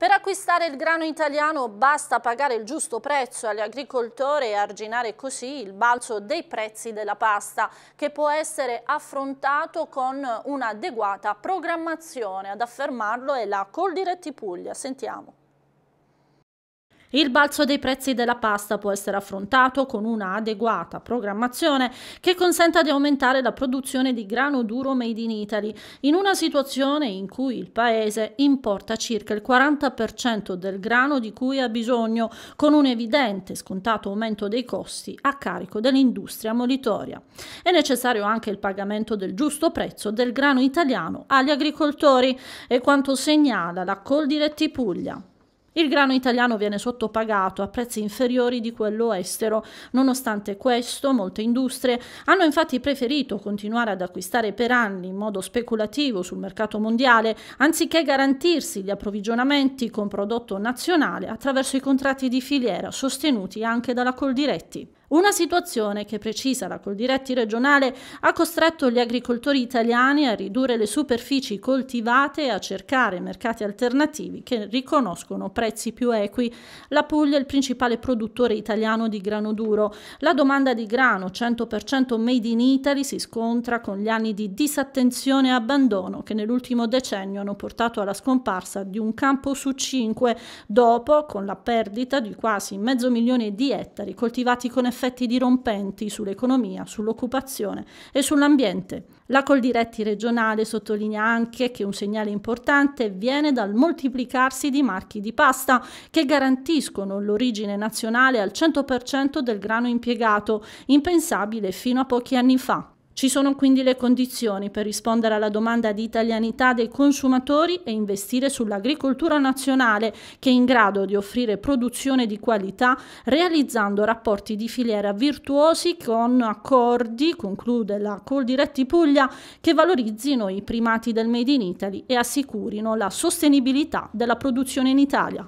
Per acquistare il grano italiano basta pagare il giusto prezzo agli agricoltori e arginare così il balzo dei prezzi della pasta, che può essere affrontato con un'adeguata programmazione. Ad affermarlo è la Coldiretti Puglia. Sentiamo. Il balzo dei prezzi della pasta può essere affrontato con una adeguata programmazione che consenta di aumentare la produzione di grano duro made in Italy, in una situazione in cui il paese importa circa il 40% del grano di cui ha bisogno, con un evidente scontato aumento dei costi a carico dell'industria molitoria. È necessario anche il pagamento del giusto prezzo del grano italiano agli agricoltori, è quanto segnala la Coldiretti Puglia. Il grano italiano viene sottopagato a prezzi inferiori di quello estero. Nonostante questo, molte industrie hanno infatti preferito continuare ad acquistare per anni in modo speculativo sul mercato mondiale, anziché garantirsi gli approvvigionamenti con prodotto nazionale attraverso i contratti di filiera sostenuti anche dalla Coldiretti. Una situazione che, precisa la Coldiretti regionale, ha costretto gli agricoltori italiani a ridurre le superfici coltivate e a cercare mercati alternativi che riconoscono prezzi più equi. La Puglia è il principale produttore italiano di grano duro. La domanda di grano 100% made in Italy si scontra con gli anni di disattenzione e abbandono che nell'ultimo decennio hanno portato alla scomparsa di un campo su cinque, dopo con la perdita di quasi mezzo milione di ettari coltivati con effetto effetti dirompenti sull'economia, sull'occupazione e sull'ambiente. La Coldiretti regionale sottolinea anche che un segnale importante viene dal moltiplicarsi di marchi di pasta che garantiscono l'origine nazionale al 100% del grano impiegato, impensabile fino a pochi anni fa. Ci sono quindi le condizioni per rispondere alla domanda di italianità dei consumatori e investire sull'agricoltura nazionale che è in grado di offrire produzione di qualità realizzando rapporti di filiera virtuosi con accordi, conclude la Coldiretti Puglia, che valorizzino i primati del Made in Italy e assicurino la sostenibilità della produzione in Italia.